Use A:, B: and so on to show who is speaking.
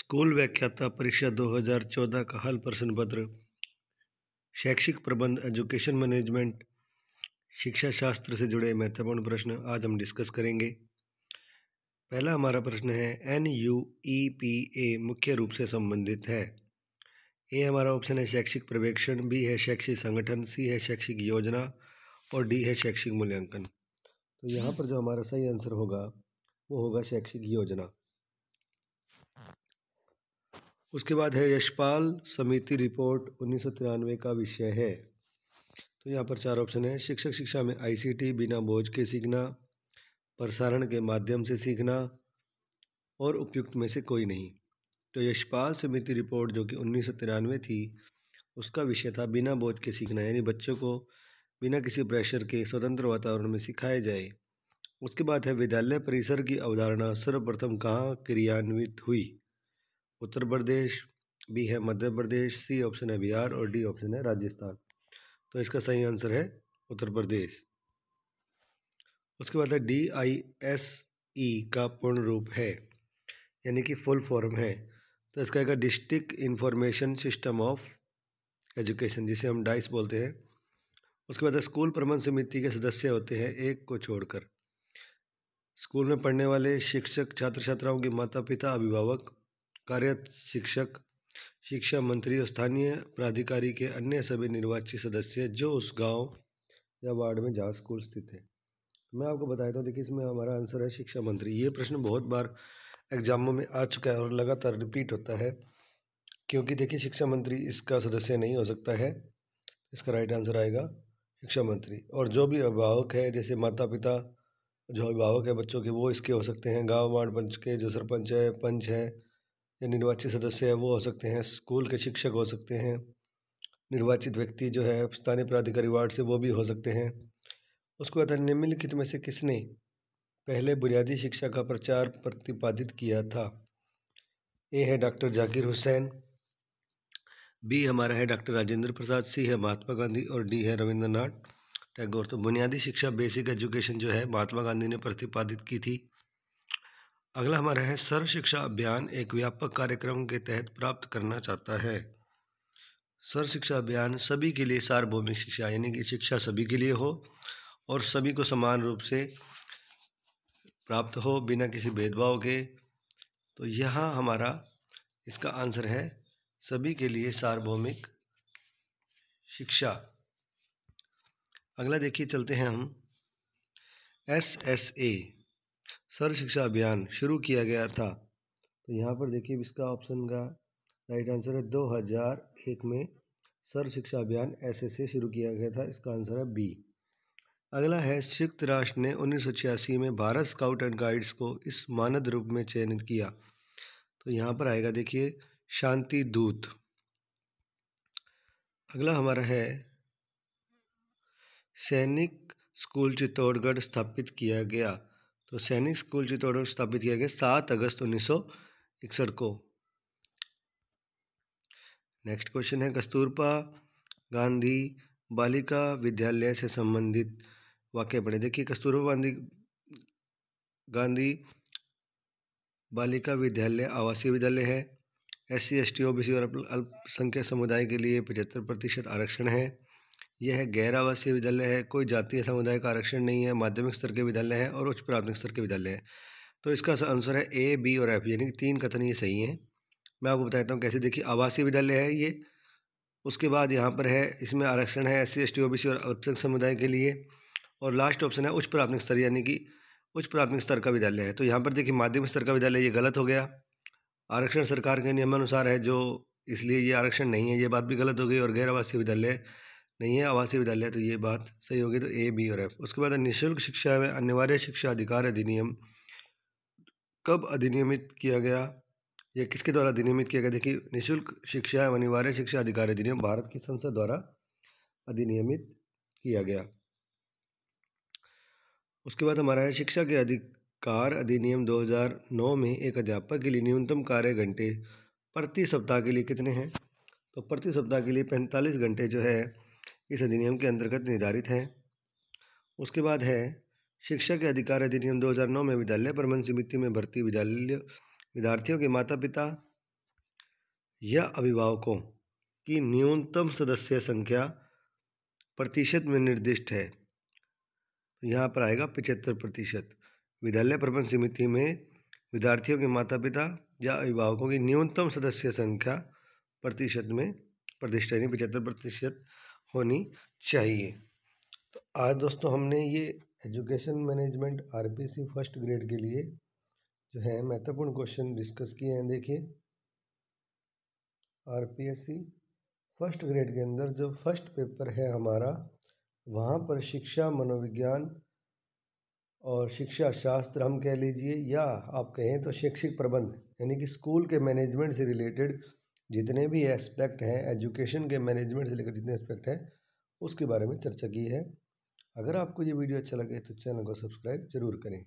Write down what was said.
A: school व्याख्याता परीक्षा 2014 का हल प्रश्न पत्र शैक्षिक प्रबंध एजुकेशन मैनेजमेंट शिक्षा शास्त्र से जुड़े महत्वपूर्ण प्रश्न आज हम डिस्कस करेंगे पहला हमारा प्रश्न है N U E P A मुख्य रूप से संबंधित है ए हमारा ऑप्शन है शैक्षिक प्रवेक्षण बी है शैक्षिक संगठन सी है शैक्षिक योजना और डी है शैक्षिक मूल्यांकन तो यहाँ पर जो हमारा सही आंसर होगा वो होगा शैक्षिक योजना उसके बाद है यशपाल समिति रिपोर्ट उन्नीस का विषय है तो यहाँ पर चार ऑप्शन है शिक्षक शिक्षा में आईसीटी बिना बोझ के सीखना प्रसारण के माध्यम से सीखना और उपयुक्त में से कोई नहीं तो यशपाल समिति रिपोर्ट जो कि उन्नीस थी उसका विषय था बिना बोझ के सीखना यानी बच्चों को बिना किसी प्रेशर के स्वतंत्र वातावरण में सिखाया जाए उसके बाद है विद्यालय परिसर की अवधारणा सर्वप्रथम कहाँ क्रियान्वित हुई उत्तर प्रदेश बी है मध्य प्रदेश सी ऑप्शन है बिहार और डी ऑप्शन है राजस्थान तो इसका सही आंसर है उत्तर प्रदेश उसके बाद है डी आई एस ई का पूर्ण रूप है यानी कि फुल फॉर्म है तो इसका एक district information system of education जिसे हम डाइस बोलते हैं उसके बाद स्कूल प्रबंध समिति के सदस्य होते हैं एक को छोड़कर स्कूल में पढ़ने वाले शिक्षक छात्र छात्राओं के माता पिता अभिभावक कार्यरत शिक्षक शिक्षा मंत्री और स्थानीय प्राधिकारी के अन्य सभी निर्वाचित सदस्य जो उस गांव या वार्ड में जहाँ स्कूल स्थित है मैं आपको बता देता हूँ देखिए इसमें हमारा आंसर है शिक्षा मंत्री ये प्रश्न बहुत बार एग्जामों में आ चुका है और लगातार रिपीट होता है क्योंकि देखिए शिक्षा मंत्री इसका सदस्य नहीं हो सकता है इसका राइट आंसर आएगा शिक्षा मंत्री और जो भी अभिभावक है जैसे माता पिता जो अभिभावक है बच्चों के वो इसके हो सकते हैं गांव वार्ड पंच के जो सरपंच है पंच है या निर्वाचित सदस्य है वो हो सकते हैं स्कूल के शिक्षक हो सकते हैं निर्वाचित व्यक्ति जो है स्थानीय प्राधिकारी वार्ड से वो भी हो सकते हैं उसके बाद निम्नलिखित में से किसने पहले बुनियादी शिक्षा का प्रचार प्रतिपादित किया था ए है डॉक्टर जाकिर हुसैन बी हमारा है डॉक्टर राजेंद्र प्रसाद सी है महात्मा गांधी और डी है रविंद्रनाथ टैगोर तो बुनियादी शिक्षा बेसिक एजुकेशन जो है महात्मा गांधी ने प्रतिपादित की थी अगला हमारा है सर्व शिक्षा अभियान एक व्यापक कार्यक्रम के तहत प्राप्त करना चाहता है सर्व शिक्षा अभियान सभी के लिए सार्वभौमिक शिक्षा यानी कि शिक्षा सभी के लिए हो और सभी को समान रूप से प्राप्त हो बिना किसी भेदभाव के तो यहाँ हमारा इसका आंसर है सभी के लिए सार्वभौमिक शिक्षा अगला देखिए चलते हैं हम एस एस ए सर्व शिक्षा अभियान शुरू किया गया था तो यहाँ पर देखिए इसका ऑप्शन का राइट आंसर है दो हज़ार एक में सर्व शिक्षा अभियान ऐसे से शुरू किया गया था इसका आंसर है बी अगला है संयुक्त राष्ट्र ने उन्नीस में भारत स्काउट एंड गाइड्स को इस मानद रूप में चयनित किया तो यहाँ पर आएगा देखिए शांति दूत अगला हमारा है सैनिक स्कूल चित्तौड़गढ़ स्थापित किया गया तो सैनिक स्कूल चित्तौड़गढ़ स्थापित किया गया सात अगस्त उन्नीस को नेक्स्ट क्वेश्चन है कस्तूरबा गांधी बालिका विद्यालय से संबंधित वाक्य पढ़े देखिए कस्तूरबा गांधी गांधी बालिका विद्यालय आवासीय विद्यालय है S C S T O B C और अल्पसंख्यक समुदाय के लिए पचहत्तर प्रतिशत आरक्षण है यह गैर आवासीय विद्यालय है कोई जातीय समुदाय का आरक्षण नहीं है माध्यमिक स्तर के विद्यालय हैं और उच्च प्राथमिक स्तर के विद्यालय हैं तो इसका आंसर है ए बी और एफ यानी कि तीन कथन ये सही हैं मैं आपको बताता हूँ कैसे देखिए आवासीय विद्यालय है ये उसके बाद यहाँ पर है इसमें आरक्षण है S C S T O B C और अल्पसंख्यक समुदाय के लिए और लास्ट ऑप्शन है उच्च प्राथमिक स्तर यानी कि उच्च प्राथमिक स्तर का विद्यालय है तो यहाँ पर देखिए माध्यमिक स्तर का विद्यालय ये गलत हो गया आरक्षण सरकार के नियमानुसार है जो इसलिए ये आरक्षण नहीं है ये बात भी गलत हो गई और गैर आवासीय विद्यालय नहीं है आवासीय विद्यालय तो ये बात सही होगी तो ए बी और एफ उसके बाद निःशुल्क शिक्षा में अनिवार्य शिक्षा अधिकार अधिनियम कब अधिनियमित किया गया या किसके द्वारा अधिनियमित किया गया देखिए निःशुल्क शिक्षा एवं अनिवार्य शिक्षा अधिकार अधिनियम भारत की संसद द्वारा अधिनियमित किया गया उसके बाद हमारा है शिक्षा के अधिकार अधिनियम 2009 में एक अध्यापक के लिए न्यूनतम कार्य घंटे प्रति सप्ताह के लिए कितने हैं तो प्रति सप्ताह के लिए पैंतालीस घंटे जो है इस अधिनियम के अंतर्गत निर्धारित हैं उसके बाद है शिक्षा के अधिकार अधिनियम 2009 में विद्यालय प्रबंध समिति में भर्ती विद्यालय विद्यार्थियों के माता पिता या अभिभावकों की न्यूनतम सदस्य संख्या प्रतिशत में निर्दिष्ट है तो यहाँ पर आएगा पचहत्तर प्रतिशत विद्यालय प्रबंध समिति में विद्यार्थियों के माता पिता या अभिभावकों की न्यूनतम सदस्य संख्या प्रतिशत में प्रतिष्ठा यानी पचहत्तर प्रतिशत होनी चाहिए तो आज दोस्तों हमने ये education management RPC first grade के लिए जो है महत्वपूर्ण क्वेश्चन डिस्कस किए हैं देखिए आरपीएससी फर्स्ट ग्रेड के अंदर जो फर्स्ट पेपर है हमारा वहाँ पर शिक्षा मनोविज्ञान और शिक्षा शास्त्र हम कह लीजिए या आप कहें तो शैक्षिक प्रबंध यानी कि स्कूल के मैनेजमेंट से रिलेटेड जितने भी एस्पेक्ट हैं एजुकेशन के मैनेजमेंट से लेकर जितने एस्पेक्ट हैं उसके बारे में चर्चा की है अगर आपको ये वीडियो अच्छा लगे तो चैनल को सब्सक्राइब जरूर करें